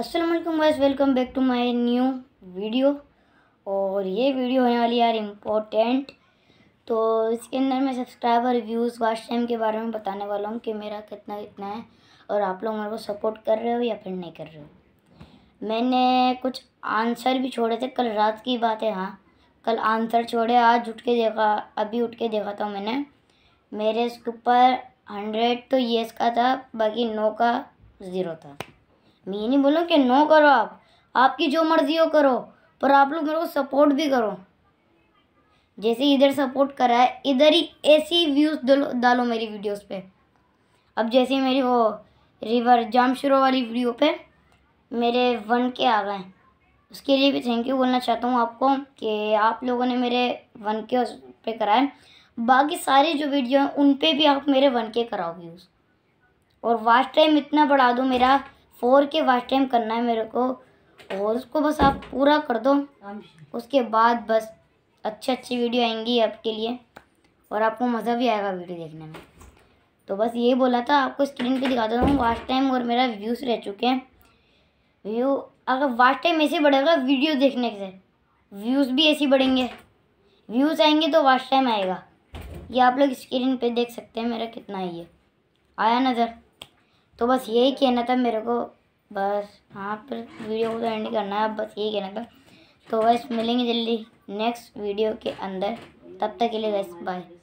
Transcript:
असलम वाइस welcome back to my new video और ये वीडियो होने वाली यार इम्पोर्टेंट तो इसके अंदर मैं सब्सक्राइबर व्यूज़ वाच टाइम के बारे में बताने वाला हूँ कि मेरा कितना कितना है और आप लोग मेरे को सपोर्ट कर रहे हो या फिर नहीं कर रहे हो मैंने कुछ आंसर भी छोड़े थे कल रात की बात है हाँ कल आंसर छोड़े आज उठ के देखा अभी उठ के देखा था मैंने मेरे इसके ऊपर हंड्रेड तो येस का था बाकी नौ का ज़ीरो था मैं ये नहीं बोलूँ कि नो करो आप आपकी जो मर्जी हो करो पर आप लोग मेरे को सपोर्ट भी करो जैसे इधर सपोर्ट करा है इधर ही ऐसी व्यूज़ डालो डालो मेरी वीडियोस पे अब जैसे मेरी वो रिवर जामशुरो वाली वीडियो पे मेरे वन के आ गए उसके लिए भी थैंक यू बोलना चाहता हूँ आपको कि आप लोगों ने मेरे वन के उस पर कराए बाकी सारे जो वीडियो हैं उन पर भी आप मेरे वन के कराओ व्यूज़ और वास्ट टाइम इतना बढ़ा दो मेरा फोर के वाच टाइम करना है मेरे को और उसको बस आप पूरा कर दो उसके बाद बस अच्छी अच्छी वीडियो आएंगी आपके लिए और आपको मज़ा भी आएगा वीडियो देखने में तो बस यही बोला था आपको स्क्रीन पे दिखा देता हूँ वाच टाइम और मेरा व्यूज़ रह चुके हैं व्यू अगर वाच टाइम ऐसे बढ़ेगा वीडियो देखने से व्यूज़ भी ऐसे बढ़ेंगे व्यूज़ आएंगे तो वाच टाइम आएगा ये आप लोग स्क्रीन पे देख सकते हैं मेरा कितना है ये आया नज़र तो बस यही कहना था मेरे को बस हाँ पर वीडियो को तो एंड करना है बस यही कहना था तो बस मिलेंगे जल्दी नेक्स्ट वीडियो के अंदर तब तक के लिए बस बाय